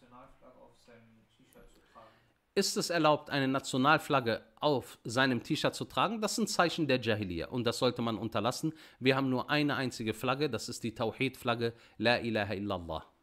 Nationalflagge auf seinem T-Shirt zu tragen? Ist es erlaubt, eine Nationalflagge auf seinem T-Shirt zu tragen? Das ist ein Zeichen der Jahiliya und das sollte man unterlassen. Wir haben nur eine einzige Flagge, das ist die Tawhid-Flagge La ilaha illallah.